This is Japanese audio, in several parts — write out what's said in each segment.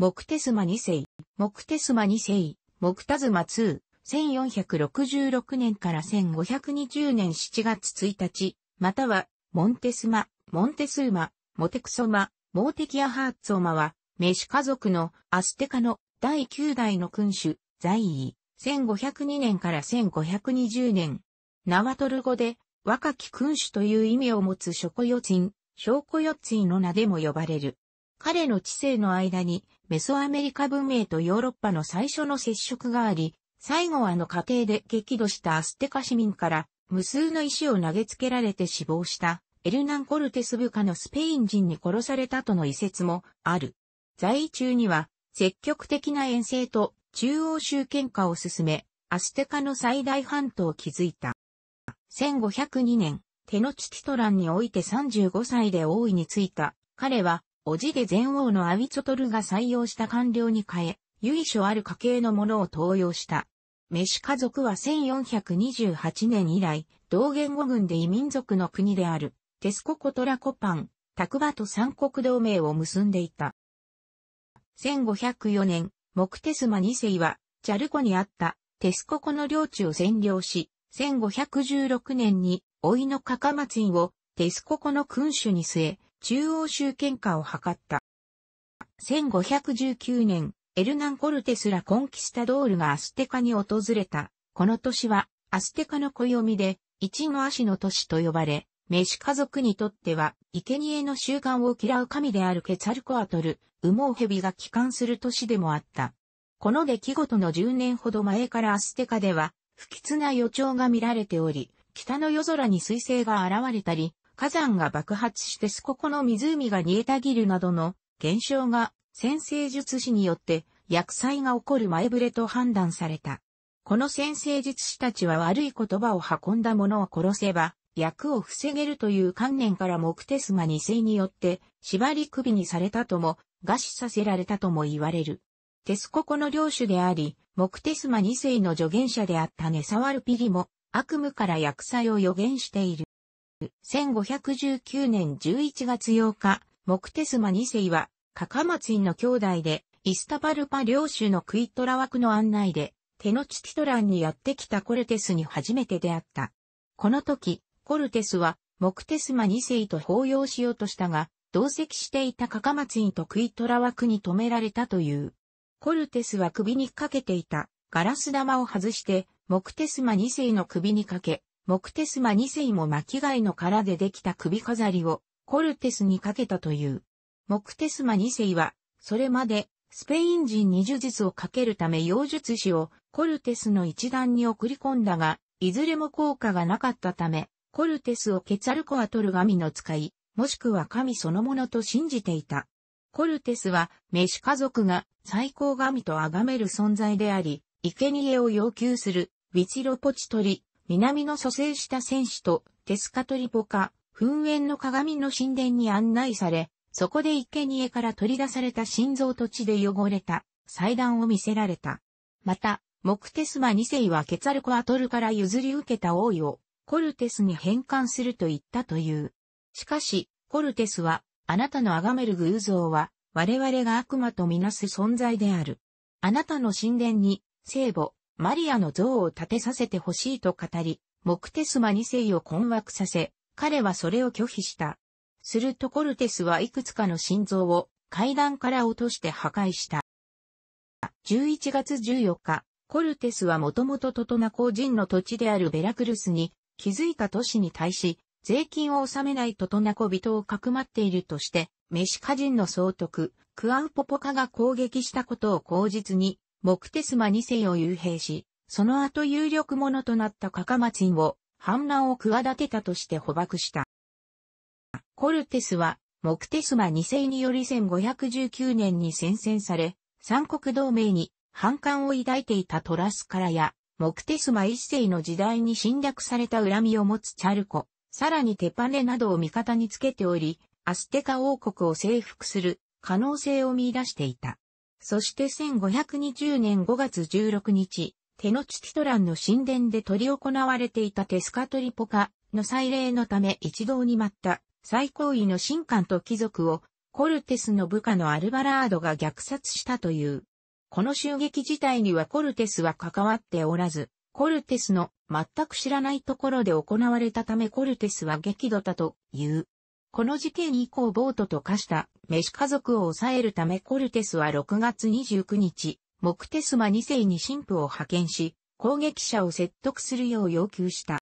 モクテスマ2世、モクテスマ2世、モクタズマ2、1466年から1520年7月1日、または、モンテスマ、モンテスーマ、モテクソマ、モーテキアハーツオマは、メシ家族のアステカの第9代の君主、在位、1502年から1520年。ナワトル語で、若き君主という意味を持つショコヨツィン、ショコヨツンの名でも呼ばれる。彼の知性の間に、メソアメリカ文明とヨーロッパの最初の接触があり、最後はの過程で激怒したアステカ市民から無数の石を投げつけられて死亡したエルナン・コルテス部下のスペイン人に殺されたとの遺説もある。在位中には積極的な遠征と中央集権化を進め、アステカの最大半島を築いた。1502年、テノチティトランにおいて35歳で王位についた。彼はおじで前王のアウィツトルが採用した官僚に変え、由緒ある家系のものを登用した。メシ家族は1428年以来、同言語軍で異民族の国である、テスココトラコパン、タクバと三国同盟を結んでいた。1504年、モクテスマ2世は、ジャルコにあったテスココの領地を占領し、1516年に、老いのカカマツインをテスココの君主に据え、中央集権化を図った。1519年、エルナン・コルテスラ・コンキスタドールがアステカに訪れた。この年は、アステカの暦で、一の足の年と呼ばれ、メシ家族にとっては、生贄の習慣を嫌う神であるケツァルコアトル、羽毛蛇が帰還する年でもあった。この出来事の10年ほど前からアステカでは、不吉な予兆が見られており、北の夜空に彗星が現れたり、火山が爆発してスココの湖が煮えたぎるなどの現象が先生術師によって薬剤が起こる前触れと判断された。この先生術師たちは悪い言葉を運んだ者を殺せば役を防げるという観念からモクテスマ2世によって縛り首にされたとも餓死させられたとも言われる。テスココの領主であり、モクテスマ2世の助言者であったネサワルピリも悪夢から薬剤を予言している。1519年11月8日、モクテスマ2世は、カカマツインの兄弟で、イスタバルパ領主のクイトラ枠の案内で、テノチティトランにやってきたコルテスに初めて出会った。この時、コルテスは、モクテスマ2世と抱擁しようとしたが、同席していたカカマツインとクイトラ枠に止められたという。コルテスは首にかけていたガラス玉を外して、モクテスマ2世の首にかけ、モクテスマ2世も巻貝の殻でできた首飾りをコルテスにかけたという。モクテスマ2世は、それまでスペイン人に呪術をかけるため妖術師をコルテスの一団に送り込んだが、いずれも効果がなかったため、コルテスをケツァルコアトル神の使い、もしくは神そのものと信じていた。コルテスは、メシ家族が最高神と崇める存在であり、生贄を要求する、ウィチロポチトリ、南の蘇生した戦士とテスカトリポカ、噴煙の鏡の神殿に案内され、そこで生贄から取り出された心臓土地で汚れた祭壇を見せられた。また、モクテスマ2世はケツァルコアトルから譲り受けた王位をコルテスに返還すると言ったという。しかし、コルテスは、あなたの崇める偶像は、我々が悪魔とみなす存在である。あなたの神殿に、聖母、マリアの像を建てさせてほしいと語り、モクテスマ2世を困惑させ、彼はそれを拒否した。するとコルテスはいくつかの心臓を階段から落として破壊した。11月14日、コルテスはもともとトトナコ人の土地であるベラクルスに気づいた都市に対し、税金を納めないトトナコ人をかくまっているとして、メシカ人の総督、クアウポポカが攻撃したことを口実に、モクテスマ2世を幽閉し、その後有力者となったカカマチンを、反乱を企てたとして捕獲した。コルテスは、モクテスマ2世により1519年に宣戦され、三国同盟に反感を抱いていたトラスカラや、モクテスマ1世の時代に侵略された恨みを持つチャルコ、さらにテパネなどを味方につけており、アステカ王国を征服する可能性を見出していた。そして1520年5月16日、テノチティトランの神殿で取り行われていたテスカトリポカの祭礼のため一堂に待った最高位の神官と貴族をコルテスの部下のアルバラードが虐殺したという。この襲撃自体にはコルテスは関わっておらず、コルテスの全く知らないところで行われたためコルテスは激怒だという。この事件以降ボートと化したメシ家族を抑えるためコルテスは6月29日、モクテスマ2世に神父を派遣し、攻撃者を説得するよう要求した。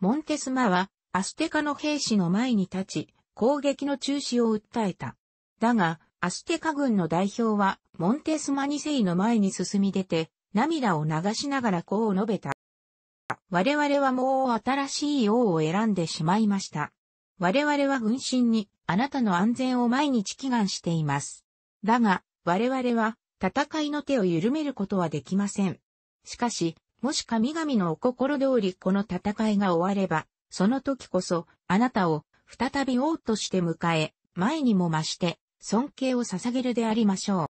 モンテスマはアステカの兵士の前に立ち、攻撃の中止を訴えた。だが、アステカ軍の代表はモンテスマ2世の前に進み出て、涙を流しながらこう述べた。我々はもう新しい王を選んでしまいました。我々は軍神にあなたの安全を毎日祈願しています。だが、我々は戦いの手を緩めることはできません。しかし、もし神々のお心通りこの戦いが終われば、その時こそ、あなたを再び王として迎え、前にも増して、尊敬を捧げるでありましょ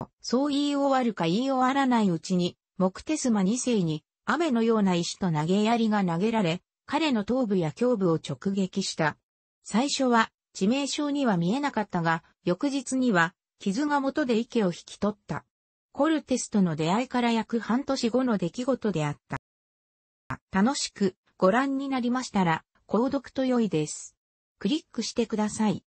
う。そう言い終わるか言い終わらないうちに、モクテスマ2世に、雨のような石と投げ槍が投げられ、彼の頭部や胸部を直撃した。最初は致命傷には見えなかったが、翌日には傷が元で池を引き取った。コルテスとの出会いから約半年後の出来事であった。楽しくご覧になりましたら、購読と良いです。クリックしてください。